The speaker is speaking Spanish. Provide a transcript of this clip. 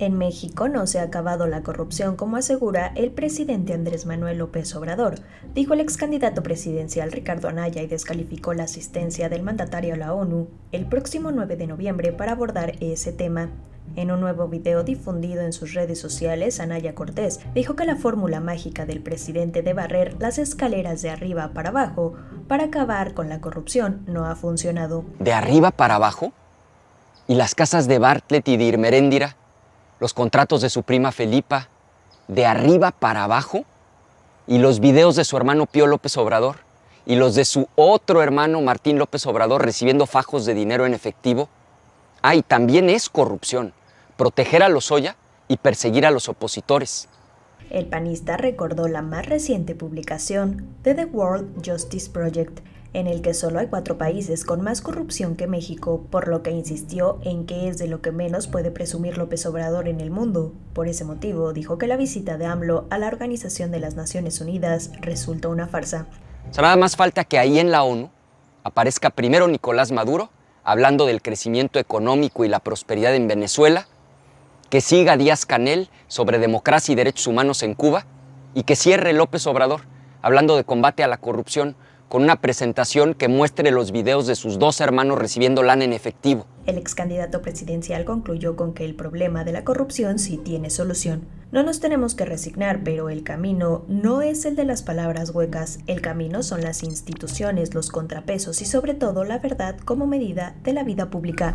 En México no se ha acabado la corrupción, como asegura el presidente Andrés Manuel López Obrador, dijo el ex candidato presidencial Ricardo Anaya y descalificó la asistencia del mandatario a la ONU el próximo 9 de noviembre para abordar ese tema. En un nuevo video difundido en sus redes sociales, Anaya Cortés dijo que la fórmula mágica del presidente de barrer las escaleras de arriba para abajo para acabar con la corrupción no ha funcionado. ¿De arriba para abajo? ¿Y las casas de Bartlett y de los contratos de su prima Felipa de arriba para abajo y los videos de su hermano Pío López Obrador y los de su otro hermano Martín López Obrador recibiendo fajos de dinero en efectivo. ay ah, también es corrupción proteger a los Oya y perseguir a los opositores. El panista recordó la más reciente publicación de The World Justice Project, en el que solo hay cuatro países con más corrupción que México, por lo que insistió en que es de lo que menos puede presumir López Obrador en el mundo. Por ese motivo, dijo que la visita de AMLO a la Organización de las Naciones Unidas resulta una farsa. O sea, nada más falta que ahí en la ONU aparezca primero Nicolás Maduro, hablando del crecimiento económico y la prosperidad en Venezuela, que siga Díaz Canel sobre democracia y derechos humanos en Cuba, y que cierre López Obrador, hablando de combate a la corrupción con una presentación que muestre los videos de sus dos hermanos recibiendo lana en efectivo. El ex candidato presidencial concluyó con que el problema de la corrupción sí tiene solución. No nos tenemos que resignar, pero el camino no es el de las palabras huecas. El camino son las instituciones, los contrapesos y sobre todo la verdad como medida de la vida pública.